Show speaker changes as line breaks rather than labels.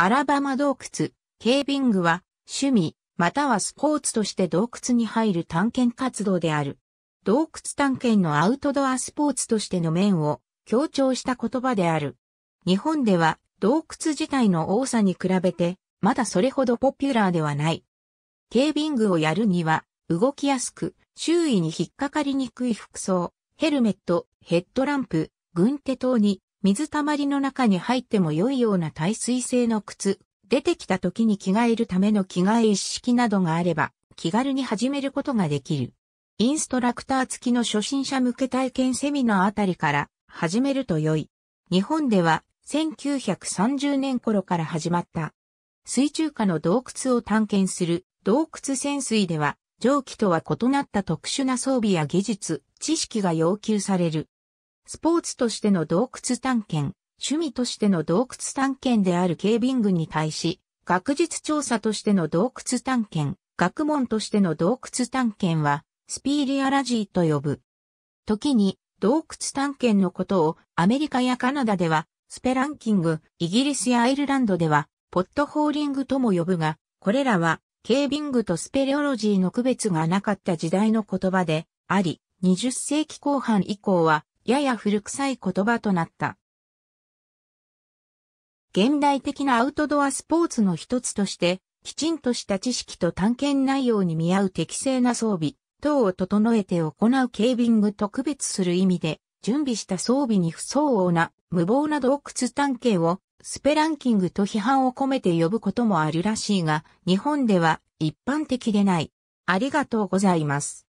アラバマ洞窟、ケービングは、趣味、またはスポーツとして洞窟に入る探検活動である。洞窟探検のアウトドアスポーツとしての面を強調した言葉である。日本では洞窟自体の多さに比べて、まだそれほどポピュラーではない。ケービングをやるには、動きやすく、周囲に引っかかりにくい服装、ヘルメット、ヘッドランプ、軍手等に水たまりの中に入っても良いような耐水性の靴、出てきた時に着替えるための着替え一式などがあれば、気軽に始めることができる。インストラクター付きの初心者向け体験セミナーあたりから始めると良い。日本では1930年頃から始まった。水中下の洞窟を探検する洞窟潜水では蒸気とは異なった特殊な装備や技術、知識が要求される。スポーツとしての洞窟探検、趣味としての洞窟探検であるケービングに対し、学術調査としての洞窟探検、学問としての洞窟探検は、スピーリアラジーと呼ぶ。時に、洞窟探検のことをアメリカやカナダでは、スペランキング、イギリスやアイルランドでは、ポットホーリングとも呼ぶが、これらは、ケービングとスペレオロジーの区別がなかった時代の言葉であり、20世紀後半以降は、やや古臭い言葉となった。現代的なアウトドアスポーツの一つとして、きちんとした知識と探検内容に見合う適正な装備等を整えて行うケービング特別する意味で、準備した装備に不相応な無謀な洞窟探検をスペランキングと批判を込めて呼ぶこともあるらしいが、日本では一般的でない。ありが
とうございます。